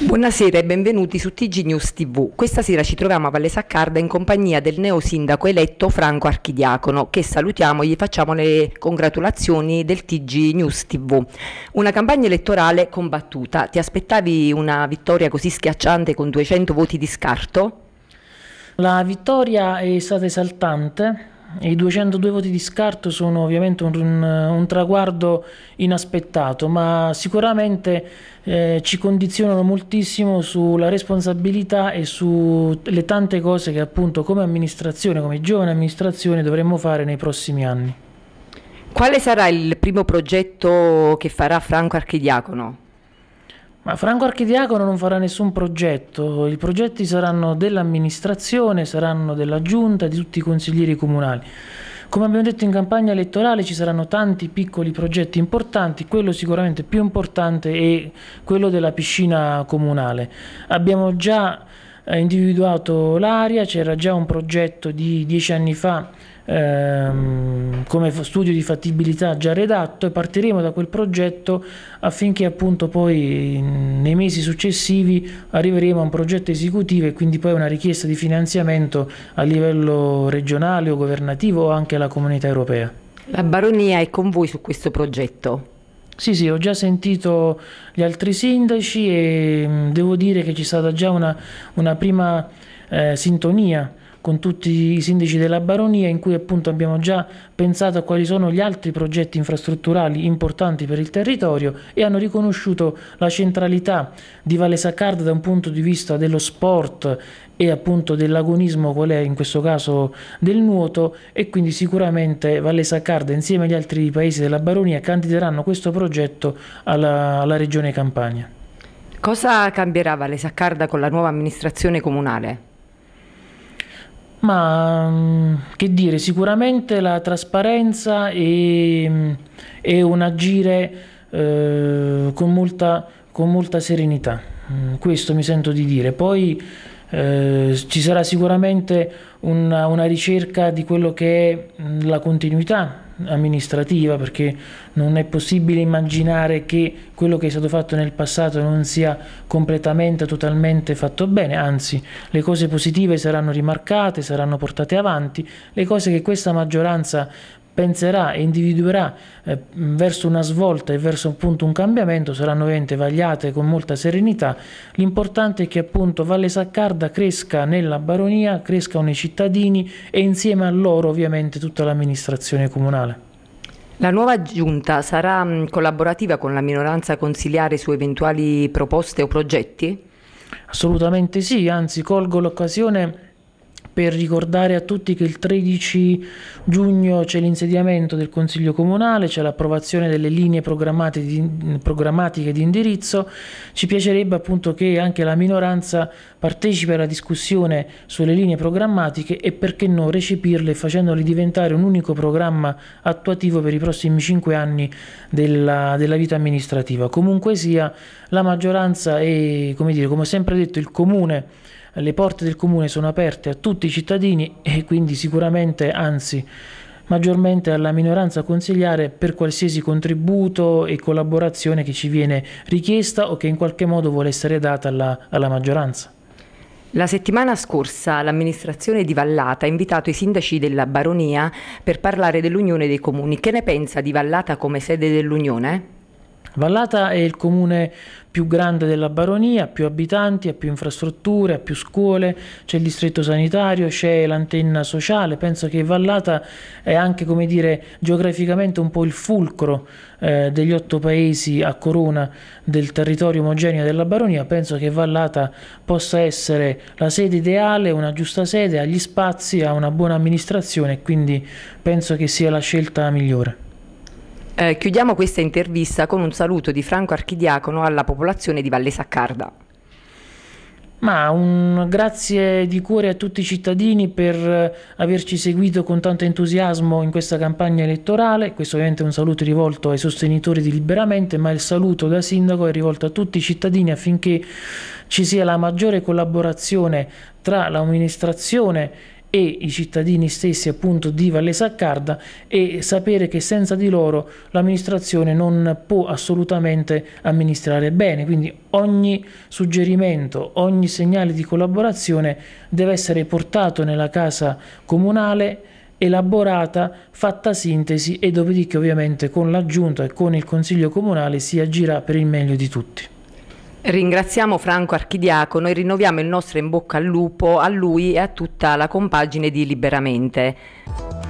Buonasera e benvenuti su TG News TV. Questa sera ci troviamo a Valle Saccarda in compagnia del neo sindaco eletto Franco Archidiacono che salutiamo e gli facciamo le congratulazioni del TG News TV. Una campagna elettorale combattuta. Ti aspettavi una vittoria così schiacciante con 200 voti di scarto? La vittoria è stata esaltante, i 202 voti di scarto sono ovviamente un, un, un traguardo inaspettato, ma sicuramente eh, ci condizionano moltissimo sulla responsabilità e sulle tante cose che appunto come amministrazione, come giovane amministrazione dovremmo fare nei prossimi anni. Quale sarà il primo progetto che farà Franco Archidiacono? Ma Franco Archidiacono non farà nessun progetto, i progetti saranno dell'amministrazione, saranno della giunta, di tutti i consiglieri comunali. Come abbiamo detto in campagna elettorale ci saranno tanti piccoli progetti importanti, quello sicuramente più importante è quello della piscina comunale. Abbiamo già ha individuato l'area, c'era già un progetto di dieci anni fa ehm, come studio di fattibilità già redatto e partiremo da quel progetto affinché appunto poi nei mesi successivi arriveremo a un progetto esecutivo e quindi poi a una richiesta di finanziamento a livello regionale o governativo o anche alla comunità europea. La baronia è con voi su questo progetto? Sì, sì, ho già sentito gli altri sindaci e mm, devo dire che c'è stata già una, una prima eh, sintonia con tutti i sindaci della baronia in cui appunto abbiamo già pensato a quali sono gli altri progetti infrastrutturali importanti per il territorio e hanno riconosciuto la centralità di Valle Saccarda da un punto di vista dello sport e appunto dell'agonismo qual è in questo caso del nuoto e quindi sicuramente Valle Saccarda insieme agli altri paesi della baronia candideranno questo progetto alla, alla regione Campania. Cosa cambierà Valle Saccarda con la nuova amministrazione comunale? Ma mm, che dire, sicuramente la trasparenza e, mm, e un agire eh, con, molta, con, molta, serenità, mm, questo mi sento di dire. Poi eh, ci sarà sicuramente una, una ricerca di quello che è la continuità amministrativa perché non è possibile immaginare che quello che è stato fatto nel passato non sia completamente, totalmente fatto bene, anzi le cose positive saranno rimarcate, saranno portate avanti, le cose che questa maggioranza penserà e individuerà eh, verso una svolta e verso appunto un cambiamento saranno ovviamente vagliate con molta serenità. L'importante è che appunto Valle Saccarda cresca nella baronia, crescano i cittadini e insieme a loro ovviamente tutta l'amministrazione comunale. La nuova giunta sarà mm, collaborativa con la minoranza consiliare su eventuali proposte o progetti? Assolutamente sì, anzi colgo l'occasione per ricordare a tutti che il 13 giugno c'è l'insediamento del Consiglio Comunale, c'è l'approvazione delle linee di, programmatiche di indirizzo, ci piacerebbe appunto che anche la minoranza partecipi alla discussione sulle linee programmatiche e perché no recepirle facendole diventare un unico programma attuativo per i prossimi 5 anni della, della vita amministrativa. Comunque sia la maggioranza e come, dire, come sempre detto il Comune le porte del comune sono aperte a tutti i cittadini e quindi sicuramente, anzi maggiormente alla minoranza consigliare per qualsiasi contributo e collaborazione che ci viene richiesta o che in qualche modo vuole essere data alla, alla maggioranza. La settimana scorsa l'amministrazione di Vallata ha invitato i sindaci della Baronia per parlare dell'Unione dei Comuni. Che ne pensa di Vallata come sede dell'Unione? Vallata è il comune più grande della baronia, ha più abitanti, ha più infrastrutture, ha più scuole, c'è il distretto sanitario, c'è l'antenna sociale, penso che Vallata è anche come dire geograficamente un po' il fulcro eh, degli otto paesi a corona del territorio omogeneo della baronia, penso che Vallata possa essere la sede ideale, una giusta sede, ha gli spazi, ha una buona amministrazione e quindi penso che sia la scelta migliore. Eh, chiudiamo questa intervista con un saluto di Franco Archidiacono alla popolazione di Valle Saccarda. Ma un grazie di cuore a tutti i cittadini per eh, averci seguito con tanto entusiasmo in questa campagna elettorale. Questo ovviamente è un saluto rivolto ai sostenitori di Liberamente, ma il saluto da sindaco è rivolto a tutti i cittadini affinché ci sia la maggiore collaborazione tra l'amministrazione e e i cittadini stessi appunto di Valle Saccarda e sapere che senza di loro l'amministrazione non può assolutamente amministrare bene, quindi ogni suggerimento, ogni segnale di collaborazione deve essere portato nella casa comunale elaborata, fatta sintesi e dopodiché ovviamente con la giunta e con il Consiglio Comunale si agirà per il meglio di tutti. Ringraziamo Franco Archidiacono e rinnoviamo il nostro in bocca al lupo a lui e a tutta la compagine di Liberamente.